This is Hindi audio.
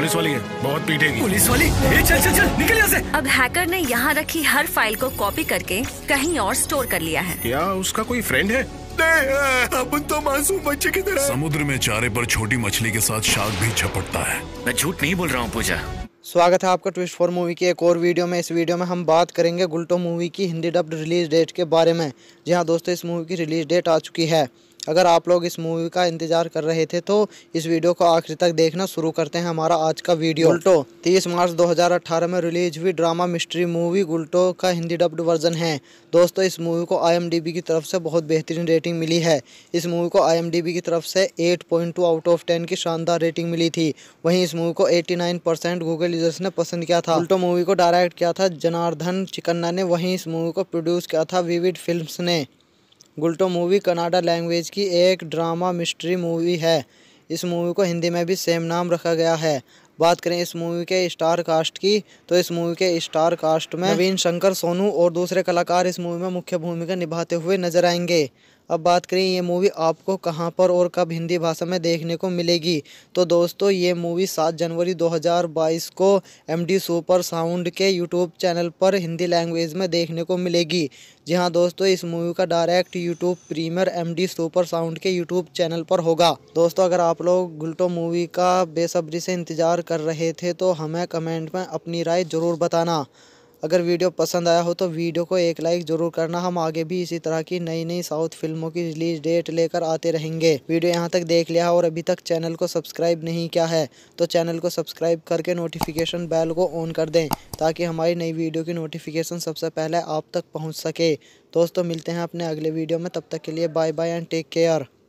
पुलिस वाली है बहुत पीटेगी पुलिस वाली ए, चल चल चल निकल यहाँ से अब हैकर ने यहाँ रखी हर फाइल को कॉपी करके कहीं और स्टोर कर लिया है क्या उसका कोई फ्रेंड है अपन तो मासूम बच्चे की तरह समुद्र में चारे पर छोटी मछली के साथ शार्क भी झपटता है मैं झूठ नहीं बोल रहा हूँ पूजा स्वागत है आपका ट्विस्ट फॉर मूवी के एक और वीडियो में इस वीडियो में हम बात करेंगे गुल्टो मूवी की हिंदी डब्ड रिलीज डेट के बारे में जी हाँ दोस्तों इस मूवी की रिलीज डेट आ चुकी है अगर आप लोग इस मूवी का इंतजार कर रहे थे तो इस वीडियो को आखिर तक देखना शुरू करते हैं हमारा आज का वीडियो उल्टो 30 मार्च 2018 में रिलीज हुई ड्रामा मिस्ट्री मूवी गुलटो का हिंदी डब्ड वर्जन है दोस्तों इस मूवी को आईएमडीबी की तरफ से बहुत बेहतरीन रेटिंग मिली है इस मूवी को आईएमडीबी की तरफ से एट आउट ऑफ टेन की शानदार रेटिंग मिली थी वहीं इस मूवी को एट्टी गूगल यूजर्स ने पसंद किया था उल्टो मूवी को डायरेक्ट किया था जनार्दन चिकन्ना ने वहीं इस मूवी को प्रोड्यूस किया था विविड फिल्म ने गुल्टो मूवी कनाडा लैंग्वेज की एक ड्रामा मिस्ट्री मूवी है इस मूवी को हिंदी में भी सेम नाम रखा गया है बात करें इस मूवी के स्टार कास्ट की तो इस मूवी के स्टार कास्ट में नवीन शंकर सोनू और दूसरे कलाकार इस मूवी में मुख्य भूमिका निभाते हुए नजर आएंगे अब बात करें ये मूवी आपको कहां पर और कब हिंदी भाषा में देखने को मिलेगी तो दोस्तों ये मूवी 7 जनवरी 2022 को एम डी सुपर साउंड के यूट्यूब चैनल पर हिंदी लैंग्वेज में देखने को मिलेगी जी हाँ दोस्तों इस मूवी का direct YouTube premiere M D super sound के यूट्यूब चैनल पर होगा दोस्तों अगर आप लोग गुलटो मूवी का बेसब्री से इंतज़ार कर रहे थे तो हमें कमेंट में अपनी राय ज़रूर बताना अगर वीडियो पसंद आया हो तो वीडियो को एक लाइक जरूर करना हम आगे भी इसी तरह की नई नई साउथ फिल्मों की रिलीज डेट लेकर आते रहेंगे वीडियो यहाँ तक देख लिया और अभी तक चैनल को सब्सक्राइब नहीं किया है तो चैनल को सब्सक्राइब करके नोटिफिकेशन बैल को ऑन कर दें ताकि हमारी नई वीडियो की नोटिफिकेशन सबसे पहले आप तक पहुँच सके दोस्तों मिलते हैं अपने अगले वीडियो में तब तक के लिए bye bye and take care